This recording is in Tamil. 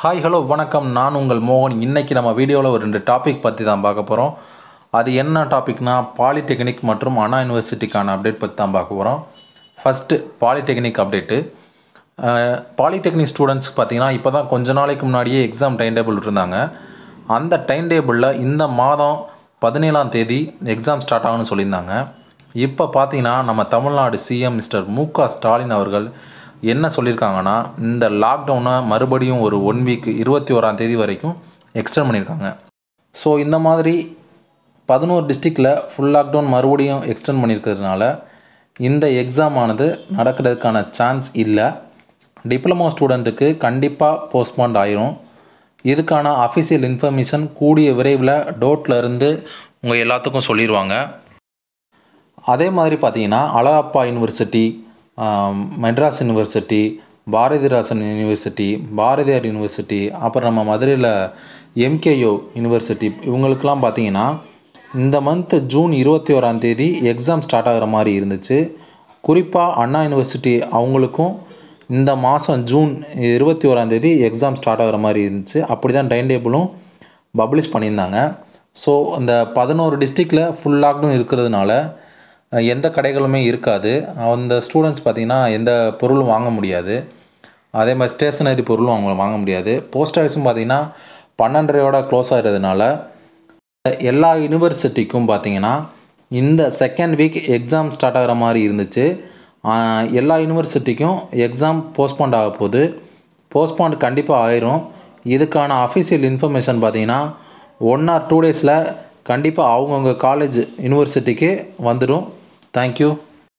ஹாய் ஹலோ வணக்கம் நான் உங்கள் மோகன் இன்றைக்கி நம்ம வீடியோவில் ஒரு ரெண்டு டாபிக் பற்றி தான் பார்க்க போகிறோம் அது என்ன டாபிக்னால் பாலிடெக்னிக் மற்றும் அண்ணா யூனிவர்சிட்டிக்கான அப்டேட் பற்றி தான் பார்க்க போகிறோம் ஃபஸ்ட்டு பாலிடெக்னிக் அப்டேட்டு பாலிடெக்னிக் ஸ்டூடெண்ட்ஸ்க்கு பார்த்திங்கன்னா இப்போ தான் கொஞ்ச நாளைக்கு முன்னாடியே எக்ஸாம் டைம் டேபிள் இருந்தாங்க அந்த டைம் டேபிளில் இந்த மாதம் பதினேழாம் தேதி எக்ஸாம் ஸ்டார்ட் ஆகும்னு சொல்லியிருந்தாங்க இப்போ பார்த்தீங்கன்னா நம்ம தமிழ்நாடு சிஎம் மிஸ்டர் மு ஸ்டாலின் அவர்கள் என்ன சொல்லியிருக்காங்கன்னா இந்த லாக்டவுனை மறுபடியும் ஒரு ஒன் வீக் இருபத்தி ஓராம் தேதி வரைக்கும் எக்ஸ்டெண்ட் பண்ணியிருக்காங்க ஸோ இந்த மாதிரி பதினோரு டிஸ்ட்ரிக்டில் ஃபுல் லாக்டவுன் மறுபடியும் எக்ஸ்டெண்ட் பண்ணியிருக்கிறதுனால இந்த எக்ஸாம் ஆனது நடக்கிறதுக்கான சான்ஸ் இல்லை டிப்ளமோ ஸ்டூடெண்ட்டுக்கு கண்டிப்பாக போஸ்ட்போண்ட் ஆயிரும் இதுக்கான அஃபிஷியல் இன்ஃபர்மேஷன் கூடிய விரைவில் டோட்டில் இருந்து உங்கள் எல்லாத்துக்கும் சொல்லிடுவாங்க அதே மாதிரி பார்த்தீங்கன்னா Alagappa university Madras university Bharathidasan university Bharathiar university அப்புறம் நம்ம மதுரையில் எம்கேயோ யூனிவர்சிட்டி இவங்களுக்கெல்லாம் பார்த்தீங்கன்னா இந்த மந்த்து ஜூன் இருபத்தி ஓராம் தேதி எக்ஸாம் ஸ்டார்ட் ஆகிற மாதிரி இருந்துச்சு குறிப்பாக அண்ணா யூனிவர்சிட்டி அவங்களுக்கும் இந்த மாதம் ஜூன் இருபத்தி ஓராம் தேதி எக்ஸாம் ஸ்டார்ட் ஆகிற மாதிரி இருந்துச்சு அப்படி தான் டைம் டேபிளும் பப்ளிஷ் பண்ணியிருந்தாங்க ஸோ இந்த பதினோரு டிஸ்ட்ரிக்டில் ஃபுல் லாக்டவுன் இருக்கிறதுனால எந்த கடைகளுமே இருக்காது அந்த ஸ்டூடெண்ட்ஸ் பார்த்திங்கன்னா எந்த பொருளும் வாங்க முடியாது அதே மாதிரி ஸ்டேஷனரி பொருளும் அவங்க வாங்க முடியாது போஸ்ட் ஆஃபீஸும் பார்த்திங்கன்னா பன்னெண்டரையோட க்ளோஸ் ஆகிறதுனால எல்லா யூனிவர்சிட்டிக்கும் பார்த்திங்கன்னா இந்த செகண்ட் வீக் எக்ஸாம் ஸ்டார்ட் ஆகிற மாதிரி இருந்துச்சு எல்லா யூனிவர்சிட்டிக்கும் எக்ஸாம் போஸ்ட்போண்ட் ஆக போகுது போஸ்ட்போண்ட் கண்டிப்பாக ஆயிரும் இதுக்கான அஃபிஷியல் இன்ஃபர்மேஷன் பார்த்திங்கன்னா ஒன் ஆர் டூ டேஸில் கண்டிப்பாக அவங்கவுங்க காலேஜ் யூனிவர்சிட்டிக்கு வந்துடும் Thank you.